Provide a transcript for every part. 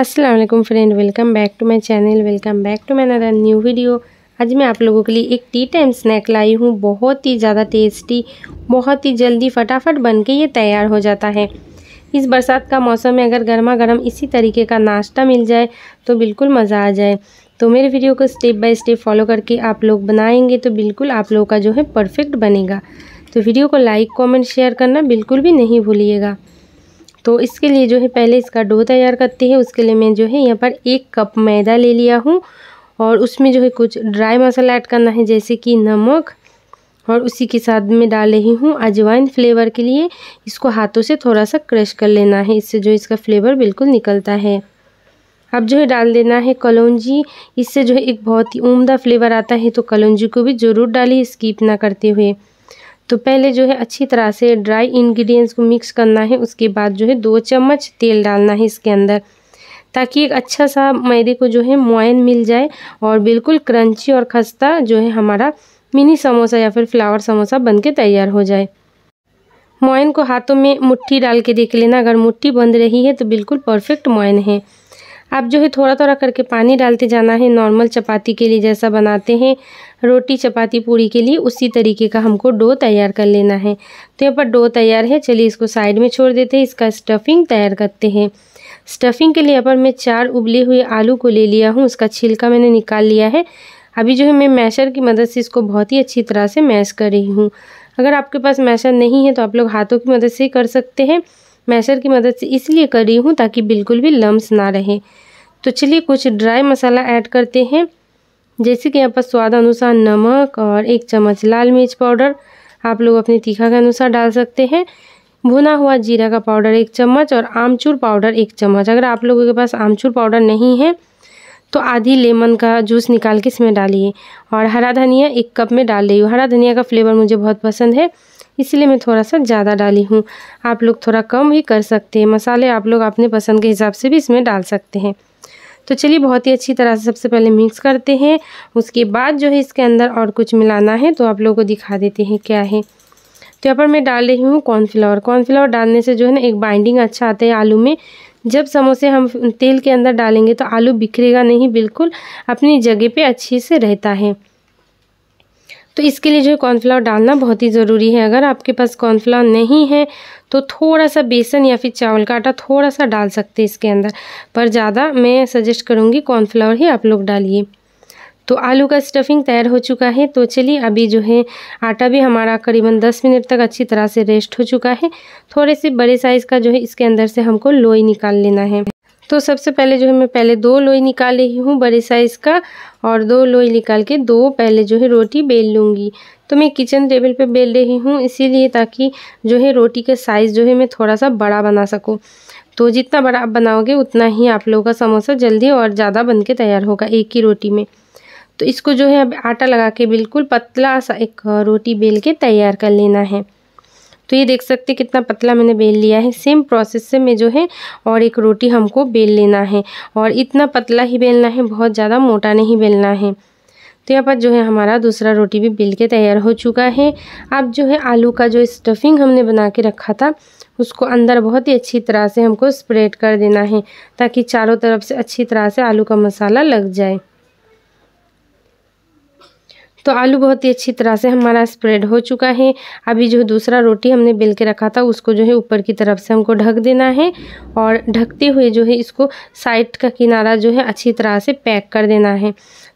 Aslam friend welcome back to my channel welcome back to my another new video आज मैं आप लोगों के लिए एक टी टाइम स्नैक लाई हूँ बहुत ही ज़्यादा टेस्टी बहुत ही जल्दी फटाफट बन के ये तैयार हो जाता है इस बरसात का मौसम में अगर गर्मा गर्म इसी तरीके का नाश्ता मिल जाए तो बिल्कुल मज़ा आ जाए तो मेरे वीडियो को स्टेप बाय स्टेप फॉलो करके आप लोग बनाएंगे तो बिल्कुल आप लोगों का जो है परफेक्ट बनेगा तो वीडियो को लाइक कमेंट शेयर करना बिल्कुल भी नहीं भूलिएगा तो इसके लिए जो है पहले इसका डो तैयार करते हैं उसके लिए मैं जो है यहाँ पर एक कप मैदा ले लिया हूँ और उसमें जो है कुछ ड्राई मसाला ऐड करना है जैसे कि नमक और उसी के साथ में डाल रही हूँ अजवाइन फ्लेवर के लिए इसको हाथों से थोड़ा सा क्रश कर लेना है इससे जो इसका फ्लेवर बिल्कुल निकलता है अब जो है डाल देना है कलौजी इससे जो है एक बहुत ही उमदा फ्लेवर आता है तो कलौजी को भी ज़रूर डालिए स्कीप ना करते हुए तो पहले जो है अच्छी तरह से ड्राई इंग्रेडिएंट्स को मिक्स करना है उसके बाद जो है दो चम्मच तेल डालना है इसके अंदर ताकि एक अच्छा सा मैदे को जो है मोयन मिल जाए और बिल्कुल क्रंची और खस्ता जो है हमारा मिनी समोसा या फिर फ्लावर समोसा बन के तैयार हो जाए मोयन को हाथों में मुट्ठी डाल के देख लेना अगर मुट्ठी बंद रही है तो बिल्कुल परफेक्ट मोयन है आप जो है थोड़ा थोड़ा करके पानी डालते जाना है नॉर्मल चपाती के लिए जैसा बनाते हैं रोटी चपाती पूरी के लिए उसी तरीके का हमको डो तैयार कर लेना है तो यहाँ पर डो तैयार है चलिए इसको साइड में छोड़ देते हैं इसका स्टफिंग तैयार करते हैं स्टफिंग के लिए यहाँ पर मैं चार उबले हुए आलू को ले लिया हूँ उसका छिलका मैंने निकाल लिया है अभी जो है मैं मैशर की मदद से इसको बहुत ही अच्छी तरह से मैश कर रही हूँ अगर आपके पास मैशर नहीं है तो आप लोग हाथों की मदद से कर सकते हैं मैशर की मदद से इसलिए कर रही हूँ ताकि बिल्कुल भी लम्स ना रहे तो चलिए कुछ ड्राई मसाला ऐड करते हैं जैसे कि यहाँ पर स्वाद अनुसार नमक और एक चम्मच लाल मिर्च पाउडर आप लोग अपने तीखा के अनुसार डाल सकते हैं भुना हुआ जीरा का पाउडर एक चम्मच और आमचूर पाउडर एक चम्मच अगर आप लोगों के पास आमचूर पाउडर नहीं है तो आधी लेमन का जूस निकाल के इसमें डालिए और हरा धनिया एक कप में डाल रही हूँ हरा धनिया का फ्लेवर मुझे बहुत पसंद है इसलिए मैं थोड़ा सा ज़्यादा डाली हूँ आप लोग थोड़ा कम भी कर सकते हैं मसाले आप लोग अपने पसंद के हिसाब से भी इसमें डाल सकते हैं तो चलिए बहुत ही अच्छी तरह से सबसे पहले मिक्स करते हैं उसके बाद जो है इसके अंदर और कुछ मिलाना है तो आप लोगों को दिखा देते हैं क्या है तो यहाँ पर मैं डाल रही हूँ कॉर्नफ्लावर कॉर्नफ्लावर डालने से जो है ना एक बाइंडिंग अच्छा आता है आलू में जब समोसे हम तेल के अंदर डालेंगे तो आलू बिखरेगा नहीं बिल्कुल अपनी जगह पे अच्छे से रहता है तो इसके लिए जो है कॉर्नफ्लावर डालना बहुत ही ज़रूरी है अगर आपके पास कॉर्नफ्लावर नहीं है तो थोड़ा सा बेसन या फिर चावल का आटा थोड़ा सा डाल सकते हैं इसके अंदर पर ज़्यादा मैं सजेस्ट करूँगी कॉर्नफ्लावर ही आप लोग डालिए तो आलू का स्टफिंग तैयार हो चुका है तो चलिए अभी जो है आटा भी हमारा करीबन 10 मिनट तक अच्छी तरह से रेस्ट हो चुका है थोड़े से बड़े साइज़ का जो है इसके अंदर से हमको लोई निकाल लेना है तो सबसे पहले जो है मैं पहले दो लोई निकाल रही हूँ बड़े साइज़ का और दो लोई निकाल के दो पहले जो है रोटी बेल लूँगी तो मैं किचन टेबल पे बेल रही हूँ इसीलिए ताकि जो है रोटी का साइज़ जो है मैं थोड़ा सा बड़ा बना सकूँ तो जितना बड़ा आप बनाओगे उतना ही आप लोगों का समोसा जल्दी और ज़्यादा बन के तैयार होगा एक ही रोटी में तो इसको जो है अब आटा लगा के बिल्कुल पतला सा एक रोटी बेल के तैयार कर लेना है तो ये देख सकते कितना पतला मैंने बेल लिया है सेम प्रोसेस से मैं जो है और एक रोटी हमको बेल लेना है और इतना पतला ही बेलना है बहुत ज़्यादा मोटा नहीं बेलना है तो यहाँ पर जो है हमारा दूसरा रोटी भी बेल के तैयार हो चुका है अब जो है आलू का जो स्टफिंग हमने बना के रखा था उसको अंदर बहुत ही अच्छी तरह से हमको स्प्रेड कर देना है ताकि चारों तरफ से अच्छी तरह से आलू का मसाला लग जाए तो आलू बहुत ही अच्छी तरह से हमारा स्प्रेड हो चुका है अभी जो दूसरा रोटी हमने बेल के रखा था उसको जो है ऊपर की तरफ से हमको ढक देना है और ढकते हुए जो है इसको साइड का किनारा जो है अच्छी तरह से पैक कर देना है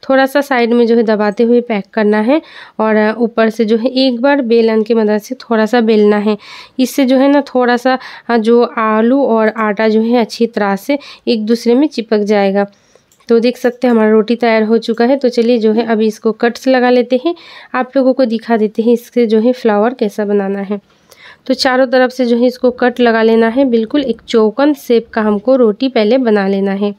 थोड़ा सा साइड में जो है दबाते हुए पैक करना है और ऊपर से जो है एक बार बेलन की मदद से थोड़ा सा बेलना है इससे जो है ना थोड़ा सा जो आलू और आटा जो है अच्छी तरह से एक दूसरे में चिपक जाएगा तो देख सकते हैं हमारा रोटी तैयार हो चुका है तो चलिए जो है अभी इसको कट्स लगा लेते हैं आप लोगों को दिखा देते हैं इससे जो है फ्लावर कैसा बनाना है तो चारों तरफ से जो है इसको कट लगा लेना है बिल्कुल एक चौकन सेप का हमको रोटी पहले बना लेना है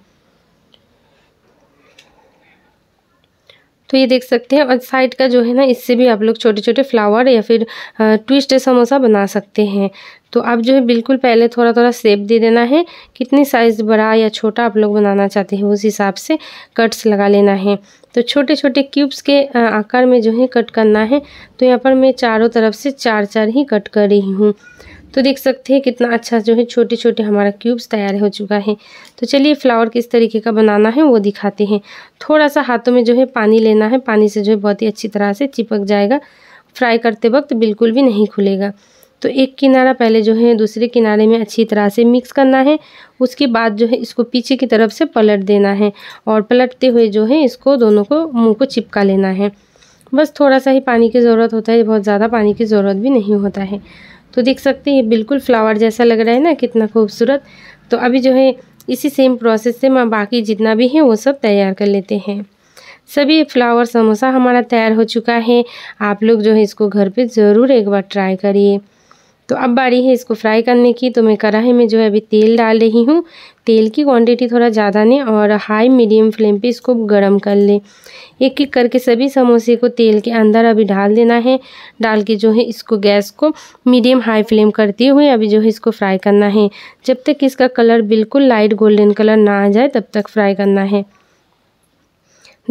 तो ये देख सकते हैं और साइड का जो है ना इससे भी आप लोग छोटे छोटे फ्लावर या फिर ट्विस्ट समोसा बना सकते हैं तो आप जो है बिल्कुल पहले थोड़ा थोड़ा सेप दे देना है कितनी साइज़ बड़ा या छोटा आप लोग बनाना चाहते हैं उस हिसाब से कट्स लगा लेना है तो छोटे छोटे क्यूब्स के आकार में जो है कट करना है तो यहाँ पर मैं चारों तरफ से चार चार ही कट कर रही हूँ तो देख सकते हैं कितना अच्छा जो है छोटे छोटे हमारा क्यूब्स तैयार हो चुका है तो चलिए फ्लावर किस तरीके का बनाना है वो दिखाते हैं थोड़ा सा हाथों में जो है पानी लेना है पानी से जो है बहुत ही अच्छी तरह से चिपक जाएगा फ्राई करते वक्त बिल्कुल भी नहीं खुलेगा तो एक किनारा पहले जो है दूसरे किनारे में अच्छी तरह से मिक्स करना है उसके बाद जो है इसको पीछे की तरफ से पलट देना है और पलटते हुए जो है इसको दोनों को मुंह को चिपका लेना है बस थोड़ा सा ही पानी की ज़रूरत होता है बहुत ज़्यादा पानी की ज़रूरत भी नहीं होता है तो देख सकते हैं बिल्कुल फ्लावर जैसा लग रहा है ना कितना खूबसूरत तो अभी जो है इसी सेम प्रोसेस से मैं बाकी जितना भी है वो सब तैयार कर लेते हैं सभी फ्लावर समोसा हमारा तैयार हो चुका है आप लोग जो है इसको घर पे ज़रूर एक बार ट्राई करिए तो अब बारी है इसको फ्राई करने की तो मैं कढ़ाई में जो है अभी तेल डाल रही हूँ तेल की क्वांटिटी थोड़ा ज़्यादा नहीं और हाई मीडियम फ्लेम पे इसको गरम कर लें एक एक करके सभी समोसे को तेल के अंदर अभी डाल देना है डाल के जो है इसको गैस को मीडियम हाई फ्लेम करते हुए अभी जो है इसको फ्राई करना है जब तक इसका कलर बिल्कुल लाइट गोल्डन कलर ना आ जाए तब तक फ्राई करना है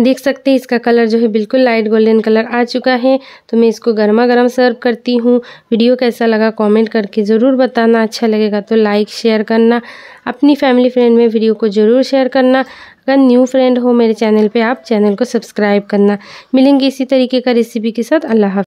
देख सकते हैं इसका कलर जो है बिल्कुल लाइट गोल्डन कलर आ चुका है तो मैं इसको गर्मा गर्म सर्व करती हूँ वीडियो कैसा लगा कमेंट करके ज़रूर बताना अच्छा लगेगा तो लाइक शेयर करना अपनी फैमिली फ्रेंड में वीडियो को ज़रूर शेयर करना अगर न्यू फ्रेंड हो मेरे चैनल पे आप चैनल को सब्सक्राइब करना मिलेंगे इसी तरीके का रेसिपी के साथ अल्लाह